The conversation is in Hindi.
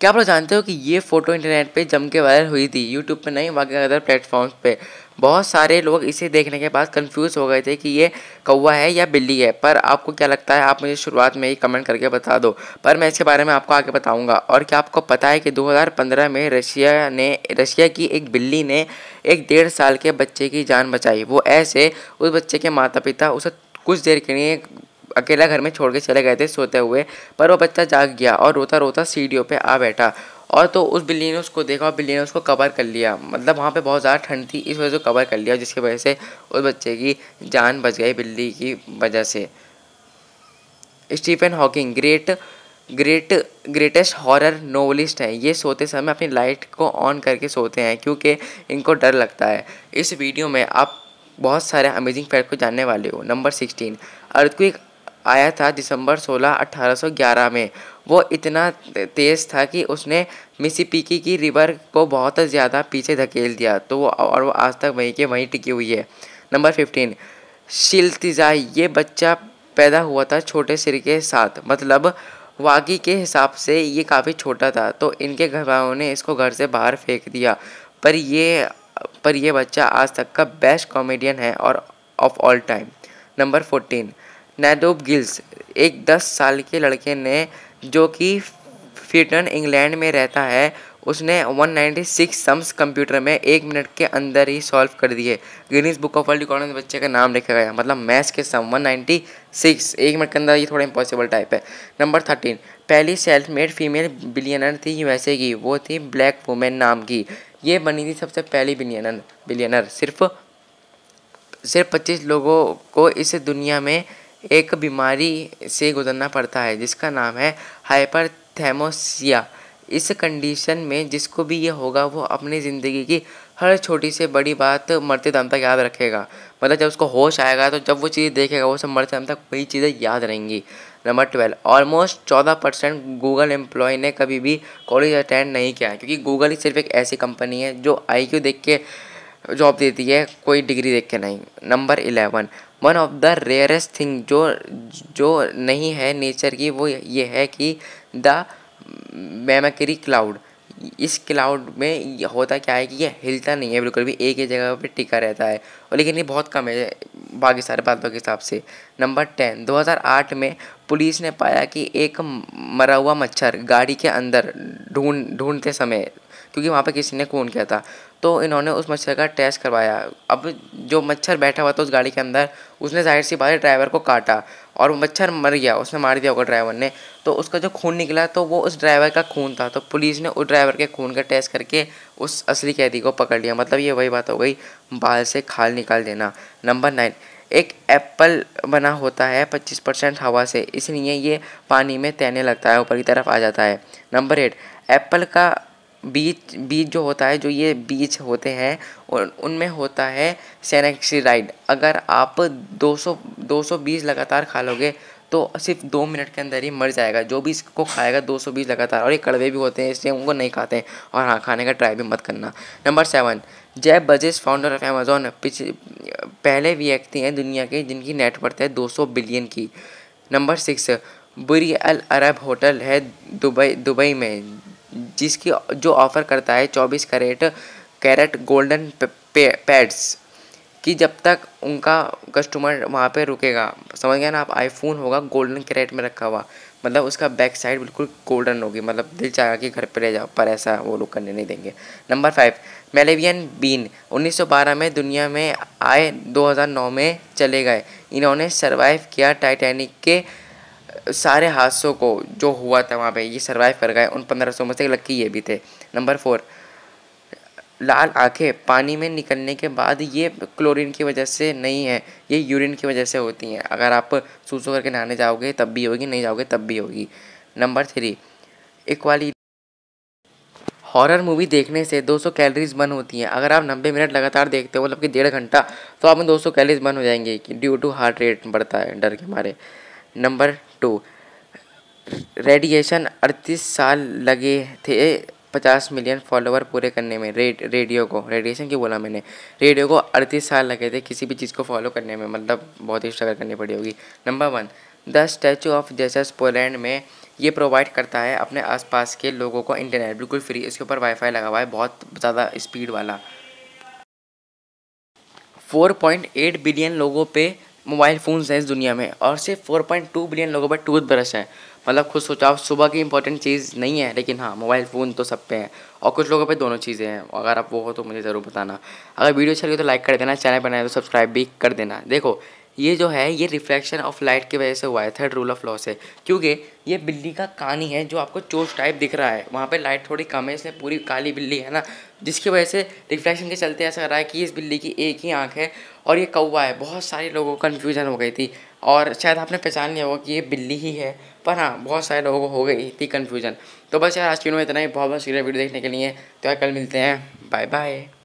क्या आप लोग जानते हो कि ये फ़ोटो इंटरनेट पे जम के वायरल हुई थी यूट्यूब पे नहीं बाकी अदर प्लेटफॉर्म्स पे बहुत सारे लोग इसे देखने के बाद कंफ्यूज हो गए थे कि ये कौवा है या बिल्ली है पर आपको क्या लगता है आप मुझे शुरुआत में ही कमेंट करके बता दो पर मैं इसके बारे में आपको आगे बताऊंगा और क्या आपको पता है कि 2015 में रशिया ने रशिया की एक बिल्ली ने एक डेढ़ साल के बच्चे की जान बचाई वो ऐसे उस बच्चे के माता पिता उसे कुछ देर के लिए अकेला घर में छोड़ के चले गए थे सोते हुए पर वो बच्चा जाग गया और रोता रोता सीढ़ियों पर आ बैठा और तो उस बिल्ली ने उसको देखा और बिल्ली ने उसको कवर कर लिया मतलब वहाँ पे बहुत ज़्यादा ठंड थी इस वजह से कवर कर लिया जिसकी वजह से उस बच्चे की जान बच गई बिल्ली की वजह से Stephen Hawking great great greatest horror novelist हैं ये सोते समय अपनी लाइट को ऑन करके सोते हैं क्योंकि इनको डर लगता है इस वीडियो में आप बहुत सारे अमेजिंग फैक्ट को जानने वाले हो नंबर सिक्सटीन अर्थक्विक आया था दिसंबर 16 1811 में वो इतना तेज़ था कि उसने मिसिपिकी की रिवर को बहुत ज़्यादा पीछे धकेल दिया तो वो और वो आज तक वहीं के वहीं टिकी हुई है नंबर फिफ्टीन शिल्तिजा ये बच्चा पैदा हुआ था छोटे सिर के साथ मतलब वागी के हिसाब से ये काफ़ी छोटा था तो इनके घर वालों ने इसको घर से बाहर फेंक दिया पर ये पर यह बच्चा आज तक का बेस्ट कॉमेडियन है और of all time number fourteen नैदोब गिल्स एक दस साल के लड़के ने जो कि फिटन इंग्लैंड में रहता है उसने 196 सम्स कंप्यूटर में एक मिनट के अंदर ही सॉल्व कर दिए Guinness book of world record में बच्चे का नाम लिखा गया मतलब मैथ्स के सम 196 एक मिनट के अंदर ये थोड़ा इम्पॉसिबल टाइप है नंबर थर्टीन पहली सेल्फ मेड फीमेल बिलियनर थी यूएसए की वो थी ब्लैक वुमेन नाम की ये बनी थी सबसे पहली बिलियनर बिलियनर सिर्फ सिर्फ पच्चीस लोगों को इस दुनिया में एक बीमारी से गुजरना पड़ता है जिसका नाम है हाइपरथेमोसिया इस कंडीशन में जिसको भी ये होगा वो अपनी ज़िंदगी की हर छोटी से बड़ी बात मरते दम तक याद रखेगा मतलब जब उसको होश आएगा तो जब वो चीज़ देखेगा वो सब मरते दम तक वही चीज़ें याद रहेंगी नंबर ट्वेल्व ऑलमोस्ट चौदह परसेंट गूगल एम्प्लॉय ने कभी भी कॉलेज अटेंड नहीं किया क्योंकि गूगल ही सिर्फ एक ऐसी कंपनी है जो आई देख के जॉब देती है कोई डिग्री देख के नहीं number eleven one of the rarest thing जो जो नहीं है नेचर की वो ये है कि द मेमकरी क्लाउड इस क्लाउड में होता क्या है कि ये हिलता नहीं है बिल्कुल भी एक ही जगह पे टिका रहता है और लेकिन ये बहुत कम है बाकी सारे बातों के हिसाब से नंबर टेन 2008 में पुलिस ने पाया कि एक मरा हुआ मच्छर गाड़ी के अंदर ढूंढ ढूंढते समय क्योंकि वहाँ पर किसी ने खून किया था तो इन्होंने उस मच्छर का टेस्ट करवाया अब जो मच्छर बैठा हुआ था उस गाड़ी के अंदर उसने जाहिर सी बात है ड्राइवर को काटा और मच्छर मर गया उसने मार दिया होगा ड्राइवर ने तो उसका जो खून निकला तो वो उस ड्राइवर का खून था तो पुलिस ने उस ड्राइवर के खून का टेस्ट करके उस असली कैदी को पकड़ लिया मतलब ये वही बात हो गई बाल से खाल निकाल देना नंबर नाइन एक एप्पल बना होता है 25 परसेंट हवा से इसलिए ये पानी में तैरने लगता है ऊपर की तरफ आ जाता है नंबर एट एप्पल का बीच बीच जो होता है जो ये बीच होते हैं और उनमें होता है सेनेक्सीराइड अगर आप 200 200 बीज लगातार खा लोगे तो सिर्फ दो मिनट के अंदर ही मर जाएगा जो भी इसको खाएगा दो सौ बीस लगातार और ये कड़वे भी होते हैं इसलिए उनको नहीं खाते हैं और हाँ खाने का ट्राई भी मत करना number seven Jeff Bezos founder of Amazon पिछले पहले व्यक्ति हैं दुनिया के जिनकी नेटवर्थ है दो सौ बिलियन की number six Burj Al Arab hotel है दुबई दुबई में जिसकी जो ऑफ़र करता है चौबीस कैरेट कैरेट गोल्डन पैड्स कि जब तक उनका कस्टमर वहाँ पे रुकेगा समझ गया ना आप आईफोन होगा गोल्डन कैरेट में रखा हुआ मतलब उसका बैक साइड बिल्कुल गोल्डन होगी मतलब दिल चाहेगा कि घर पे ले जाओ पर ऐसा वो लोग करने नहीं देंगे नंबर फाइव मेलेवियन बीन 1912 में दुनिया में आए 2009 में चले गए इन्होंने सर्वाइव किया टाइटैनिक के सारे हादसों को जो हुआ था वहाँ पे ये सरवाइव कर गए उन पंद्रह सौ में से लक्की ये भी थे नंबर फोर लाल आंखें पानी में निकलने के बाद ये क्लोरीन की वजह से नहीं है ये यूरिन की वजह से होती हैं अगर आप सूसो करके नहाने जाओगे तब भी होगी नहीं जाओगे तब भी होगी number three equally horror movie देखने से 200 कैलोरीज बर्न होती हैं अगर आप 90 मिनट लगातार देखते हो मतलब कि डेढ़ घंटा तो आप में 200 कैलोरीज बर्न हो जाएंगे ड्यू टू हार्ट रेट बढ़ता है डर के मारे नंबर टू रेडिएशन अड़तीस साल लगे थे पचास मिलियन फॉलोवर पूरे करने में रे रेडियो को रेडिएशन की बोला मैंने रेडियो को अड़तीस साल लगे थे किसी भी चीज़ को फॉलो करने में मतलब बहुत ही स्ट्रगल करनी पड़ी होगी number one the statue of Jesus Poland में ये प्रोवाइड करता है अपने आसपास के लोगों को इंटरनेट बिल्कुल फ्री इसके ऊपर वाईफाई लगा हुआ है बहुत ज़्यादा स्पीड वाला 4.8 बिलियन लोगों पे मोबाइल फ़ोन्स हैं इस दुनिया में और सिर्फ 4.2 बिलियन लोगों पर टूथ ब्रश हैं मतलब खुद आप सुबह की इंपॉर्टेंट चीज़ नहीं है लेकिन हाँ मोबाइल फ़ोन तो सब पे हैं और कुछ लोगों पे दोनों चीज़ें हैं अगर आप वो हो तो मुझे ज़रूर बताना अगर वीडियो अच्छी लगी तो लाइक कर देना चैनल बनाए तो सब्सक्राइब भी कर देना देखो ये जो है ये रिफ्लेक्शन ऑफ लाइट की वजह से हुआ है थर्ड रूल ऑफ लॉ से क्योंकि ये बिल्ली का कहानी है जो आपको चोस टाइप दिख रहा है वहाँ पे लाइट थोड़ी कम है इसमें पूरी काली बिल्ली है ना जिसकी वजह से रिफ्लेक्शन के चलते ऐसा रहा है कि इस बिल्ली की एक ही आँख है और ये कौवा है बहुत सारे लोगों को कन्फ्यूजन हो गई थी और शायद आपने पहचान लिया होगा कि ये बिल्ली ही है पर हाँ बहुत सारे लोगों को हो गई थी कन्फ्यूजन तो बस यार आज की वीडियो में इतना ही बहुत बहुत सीरियल वीडियो देखने के लिए तो यार कल मिलते हैं बाय बाय